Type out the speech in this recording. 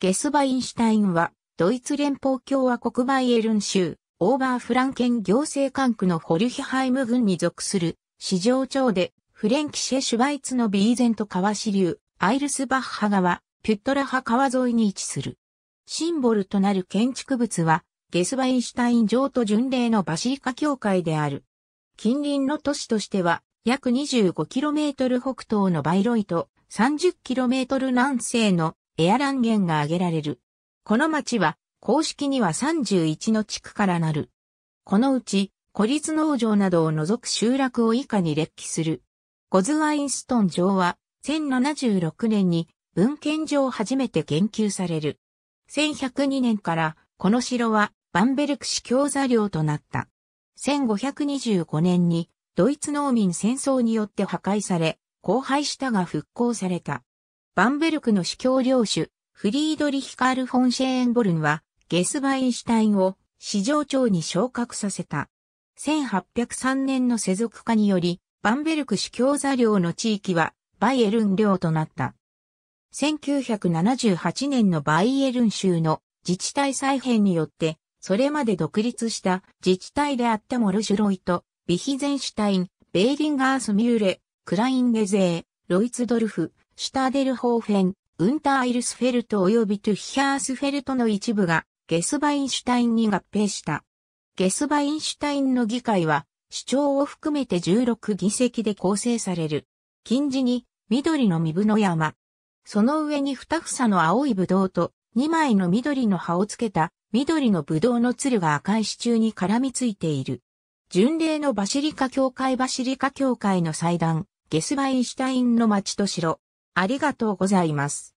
ゲスバインシュタインは、ドイツ連邦共和国バイエルン州、オーバーフランケン行政管区のホルヒハイム郡に属する、市場町で、フレンキシェ・シュバイツのビーゼント川支流、アイルスバッハ川、ピュットラハ川沿いに位置する。シンボルとなる建築物は、ゲスバインシュタイン城と巡礼のバシリカ教会である。近隣の都市としては、約 25km 北東のバイロイト、30km 南西のエアランゲンが挙げられる。この町は、公式には31の地区からなる。このうち、孤立農場などを除く集落を以下に列記する。ゴズワインストン城は、1076年に文献上初めて言及される。1102年からこの城はバンベルク市教座領となった。1525年にドイツ農民戦争によって破壊され、荒廃したが復興された。バンベルクの主教領主、フリードリヒカール・フォンシェーンボルンは、ゲスバインシュタインを市場長に昇格させた。1803年の世俗化により、バンベルク主教座領の地域は、バイエルン領となった。1978年のバイエルン州の自治体再編によって、それまで独立した自治体であったモルシュロイト、ビヒゼンシュタイン、ベーリンガースミューレ、クラインゲゼー、ロイツドルフ、シュターデルホーフェン、ウンターイルスフェルト及びトゥヒャースフェルトの一部がゲスバインシュタインに合併した。ゲスバインシュタインの議会は、主張を含めて16議席で構成される。近似に、緑の身分の山。その上に二房の青いブドウと、二枚の緑の葉をつけた、緑のブドウの鶴が赤い支柱に絡みついている。巡礼のバシリカ教会バシリカ教会の祭壇、ゲスバインシュタインの町と城。ありがとうございます。